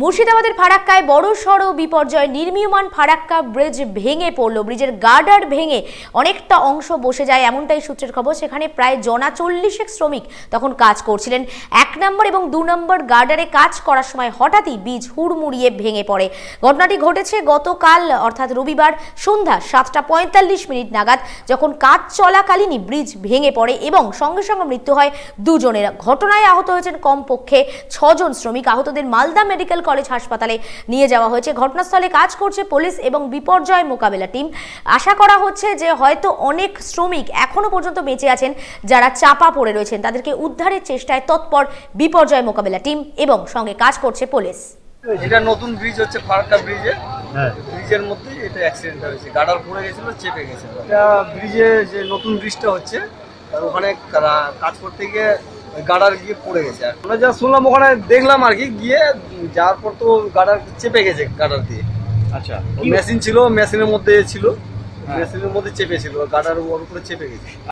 মুর্শিদাবাদের ফারাক্কায় বড় সড়ো বিপর্যয় নির্মীয়মান ফারাক্কা ব্রিজ ভেঙে পড়ল ব্রিজের গার্ডার ভেঙে অনেকটা অংশ বসে যায় এমনটাই সূত্রের খবর সেখানে প্রায় জনা চল্লিশেক শ্রমিক তখন কাজ করছিলেন এক নম্বর এবং দু নম্বর গার্ডারে কাজ করার সময় হঠাৎই বীজ হুড়মুড়িয়ে ভেঙে পড়ে ঘটনাটি ঘটেছে গতকাল অর্থাৎ রবিবার সন্ধ্যা সাতটা পঁয়তাল্লিশ মিনিট নাগাদ যখন কাজ চলাকালীনই ব্রিজ ভেঙে পড়ে এবং সঙ্গে সঙ্গে মৃত্যু হয় দুজনের ঘটনায় আহত হয়েছেন কমপক্ষে ছজন শ্রমিক আহতদের মালদা মেডিকেল কলেজ হাসপাতালে নিয়ে যাওয়া হয়েছে ঘটনাস্থলে কাজ করছে পুলিশ এবং বিপর্যয় মোকাবেলা টিম আশা করা হচ্ছে যে হয়তো অনেক শ্রমিক এখনও পর্যন্ত বেঁচে আছেন যারা চাপা পড়ে রয়েছেন তাদেরকে উদ্ধারের চেষ্টায় তৎপর বিপর্যয় মোকাবেলা টিম এবং সঙ্গে কাজ করছে পুলিশ এটা নতুন ব্রিজ হচ্ছে ফারাক্কা ব্রিজে হ্যাঁ। ব্রিজের মধ্যে এটা অ্যাক্সিডেন্ট হয়েছে গাডার পড়ে গেছিল চেপে গেছিল এটা ব্রিজে যে নতুন ব্রিজটা হচ্ছে ওখানে কাজ করতে গিয়ে গাডার গিয়ে পড়ে গেছে আর আমরা যা শুনলাম ওখানে দেখলাম আর কি গিয়ে যাওয়ার পর তো গাডার চেপে গেছে গাডার দিয়ে আচ্ছা মেশিন ছিল মেশিনের মধ্যে ছিল মেশিনের হ্যাঁ। মধ্যে চেপেছিল গাডার ওর উপরে চেপে গেছে